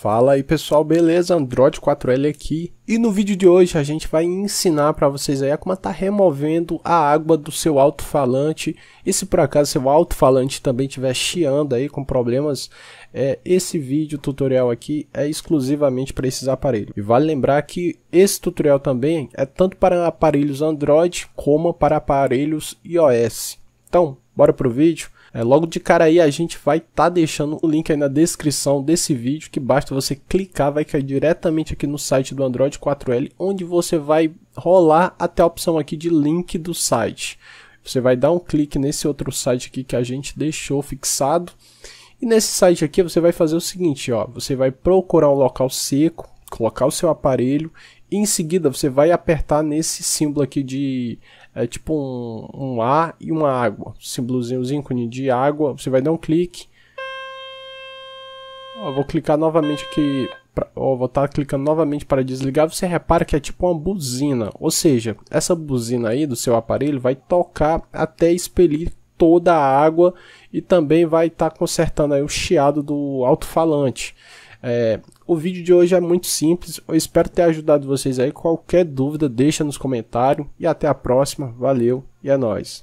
Fala aí pessoal, beleza? Android 4L aqui. E no vídeo de hoje a gente vai ensinar para vocês aí como tá removendo a água do seu alto-falante. E se por acaso seu alto-falante também estiver chiando aí com problemas, é, esse vídeo tutorial aqui é exclusivamente para esses aparelhos. E vale lembrar que esse tutorial também é tanto para aparelhos Android como para aparelhos iOS. Então, bora pro vídeo. É, logo de cara aí a gente vai estar tá deixando o link aí na descrição desse vídeo, que basta você clicar, vai cair diretamente aqui no site do Android 4L, onde você vai rolar até a opção aqui de link do site. Você vai dar um clique nesse outro site aqui que a gente deixou fixado. E nesse site aqui você vai fazer o seguinte, ó, você vai procurar um local seco, colocar o seu aparelho e em seguida você vai apertar nesse símbolo aqui de é, tipo um, um A e uma água. Símbolozinho, ícone de água. Você vai dar um clique. vou clicar novamente aqui. Pra, vou estar tá clicando novamente para desligar. Você repara que é tipo uma buzina. Ou seja, essa buzina aí do seu aparelho vai tocar até expelir toda a água e também vai estar tá consertando aí o chiado do alto-falante. É, o vídeo de hoje é muito simples, eu espero ter ajudado vocês aí. Qualquer dúvida, deixa nos comentários. E até a próxima, valeu e é nóis.